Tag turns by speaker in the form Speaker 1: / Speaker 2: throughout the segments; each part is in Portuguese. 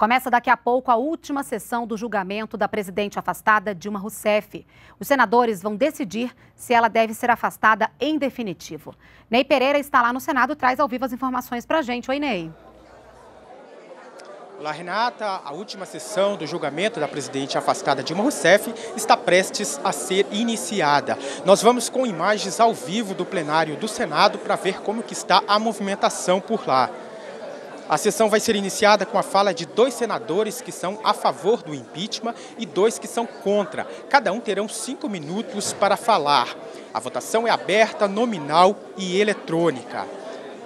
Speaker 1: Começa daqui a pouco a última sessão do julgamento da presidente afastada Dilma Rousseff. Os senadores vão decidir se ela deve ser afastada em definitivo. Ney Pereira está lá no Senado, traz ao vivo as informações para a gente. Oi, Ney.
Speaker 2: Olá, Renata. A última sessão do julgamento da presidente afastada Dilma Rousseff está prestes a ser iniciada. Nós vamos com imagens ao vivo do plenário do Senado para ver como que está a movimentação por lá. A sessão vai ser iniciada com a fala de dois senadores que são a favor do impeachment e dois que são contra. Cada um terão cinco minutos para falar. A votação é aberta, nominal e eletrônica.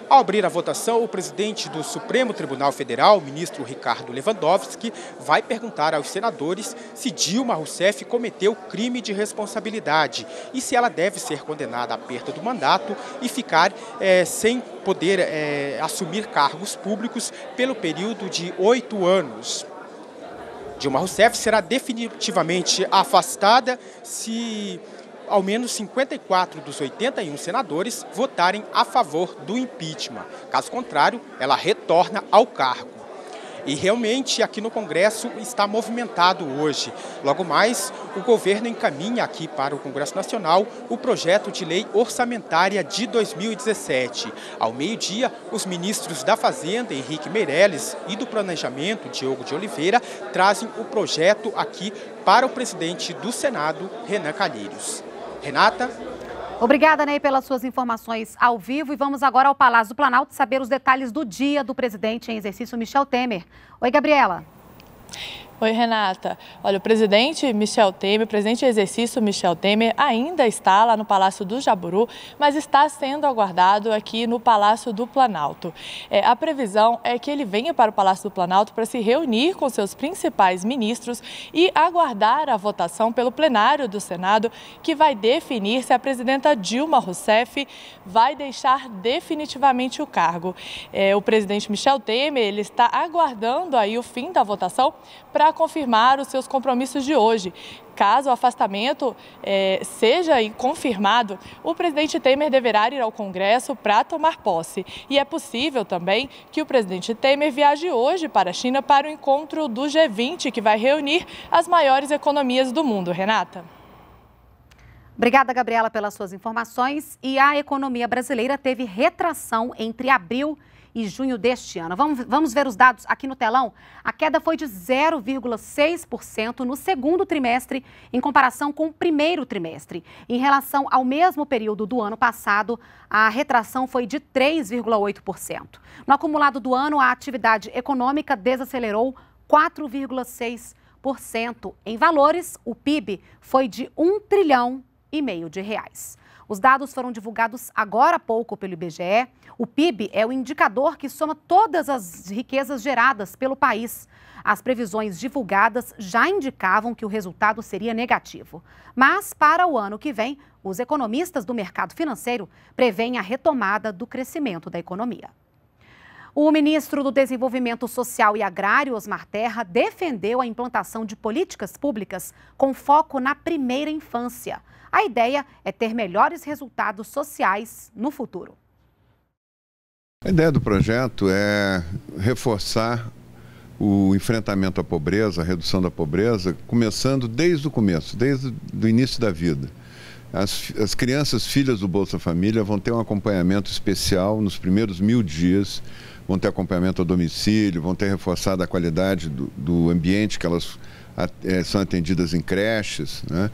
Speaker 2: Ao abrir a votação, o presidente do Supremo Tribunal Federal, ministro Ricardo Lewandowski, vai perguntar aos senadores se Dilma Rousseff cometeu crime de responsabilidade e se ela deve ser condenada à perda do mandato e ficar é, sem poder é, assumir cargos públicos pelo período de oito anos. Dilma Rousseff será definitivamente afastada se ao menos 54 dos 81 senadores votarem a favor do impeachment. Caso contrário, ela retorna ao cargo. E realmente aqui no Congresso está movimentado hoje. Logo mais, o governo encaminha aqui para o Congresso Nacional o projeto de lei orçamentária de 2017. Ao meio-dia, os ministros da Fazenda, Henrique Meirelles, e do Planejamento, Diogo de Oliveira, trazem o projeto aqui para o presidente do Senado, Renan Calheiros.
Speaker 1: Renata. Obrigada, Ney, pelas suas informações ao vivo. E vamos agora ao Palácio do Planalto saber os detalhes do dia do presidente em exercício, Michel Temer. Oi, Gabriela.
Speaker 3: Oi, Renata. Olha, o presidente Michel Temer, o presidente de exercício Michel Temer, ainda está lá no Palácio do Jaburu, mas está sendo aguardado aqui no Palácio do Planalto. É, a previsão é que ele venha para o Palácio do Planalto para se reunir com seus principais ministros e aguardar a votação pelo plenário do Senado, que vai definir se a presidenta Dilma Rousseff vai deixar definitivamente o cargo. É, o presidente Michel Temer ele está aguardando aí o fim da votação para irá confirmar os seus compromissos de hoje. Caso o afastamento é, seja confirmado, o presidente Temer deverá ir ao Congresso para tomar posse. E é possível também que o presidente Temer viaje hoje para a China para o encontro do G20, que vai reunir as maiores economias do mundo. Renata.
Speaker 1: Obrigada, Gabriela, pelas suas informações. E a economia brasileira teve retração entre abril e e junho deste ano. Vamos, vamos ver os dados aqui no telão? A queda foi de 0,6% no segundo trimestre, em comparação com o primeiro trimestre. Em relação ao mesmo período do ano passado, a retração foi de 3,8%. No acumulado do ano, a atividade econômica desacelerou 4,6%. Em valores, o PIB foi de 1 trilhão e meio de reais. Os dados foram divulgados agora há pouco pelo IBGE. O PIB é o indicador que soma todas as riquezas geradas pelo país. As previsões divulgadas já indicavam que o resultado seria negativo. Mas para o ano que vem, os economistas do mercado financeiro preveem a retomada do crescimento da economia. O ministro do Desenvolvimento Social e Agrário, Osmar Terra, defendeu a implantação de políticas públicas com foco na primeira infância. A ideia é ter melhores resultados sociais no futuro.
Speaker 4: A ideia do projeto é reforçar o enfrentamento à pobreza, a redução da pobreza, começando desde o começo, desde o início da vida. As, as, crianças filhas do Bolsa Família vão ter um acompanhamento especial nos primeiros mil dias vão ter acompanhamento a domicílio, vão ter reforçada a qualidade do, do ambiente que elas a, é, eh, são atendidas em creches. Né?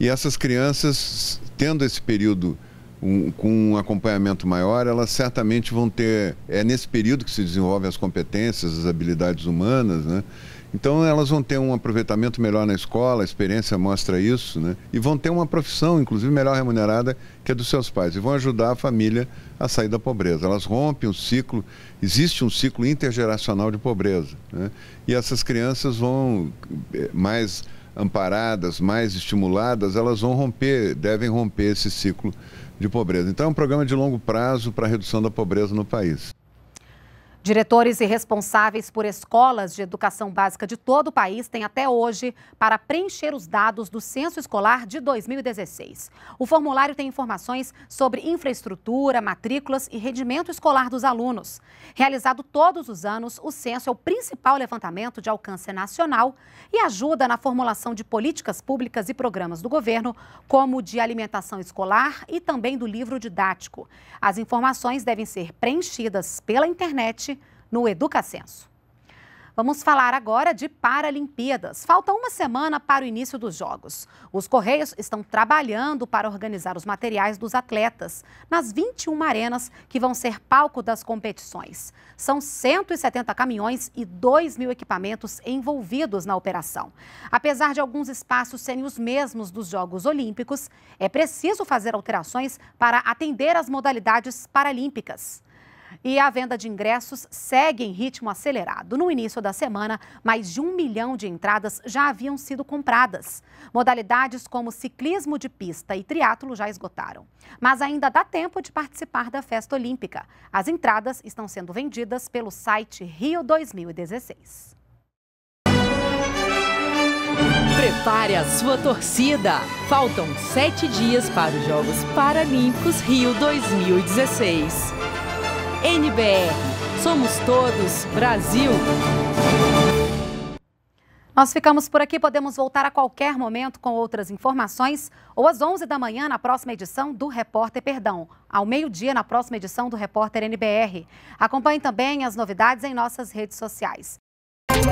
Speaker 4: E essas crianças, tendo esse período um, com um acompanhamento maior, elas certamente vão ter. É nesse período que se desenvolvem as competências, as habilidades humanas, né? Então elas vão ter um aproveitamento melhor na escola, a experiência mostra isso, né? E vão ter uma profissão, inclusive melhor remunerada, que a é dos seus pais. E vão ajudar a família a sair da pobreza. Elas rompem um ciclo, existe um ciclo intergeracional de pobreza. Né? E essas crianças vão eh, mais amparadas, mais estimuladas, elas vão romper, devem romper esse ciclo de pobreza. Então é um programa de longo prazo para a redução da pobreza no país.
Speaker 1: Diretores e responsáveis por escolas de educação básica de todo o país têm até hoje para preencher os dados do Censo Escolar de 2016. O formulário tem informações sobre infraestrutura, matrículas e rendimento escolar dos alunos. Realizado todos os anos, o censo é o principal levantamento de alcance nacional e ajuda na formulação de políticas públicas e programas do governo, como o de alimentação escolar e também do livro didático. As informações devem ser preenchidas pela internet no Educacenso. Vamos falar agora de Paralimpíadas. Falta uma semana para o início dos Jogos. Os Correios estão trabalhando para organizar os materiais dos atletas nas 21 arenas que vão ser palco das competições. São 170 caminhões e 2 mil equipamentos envolvidos na operação. Apesar de alguns espaços serem os mesmos dos Jogos Olímpicos, é preciso fazer alterações para atender às modalidades paralímpicas. E a venda de ingressos segue em ritmo acelerado. No início da semana, mais de um milhão de entradas já haviam sido compradas. Modalidades como ciclismo de pista e triatlo já esgotaram. Mas ainda dá tempo de participar da festa olímpica. As entradas estão sendo vendidas pelo site Rio 2016. Prepare a sua torcida! Faltam sete dias para os Jogos Paralímpicos Rio 2016. NBR. Somos todos Brasil. Nós ficamos por aqui, podemos voltar a qualquer momento com outras informações ou às 11 da manhã na próxima edição do Repórter Perdão, ao meio-dia na próxima edição do Repórter NBR. Acompanhe também as novidades em nossas redes sociais. Música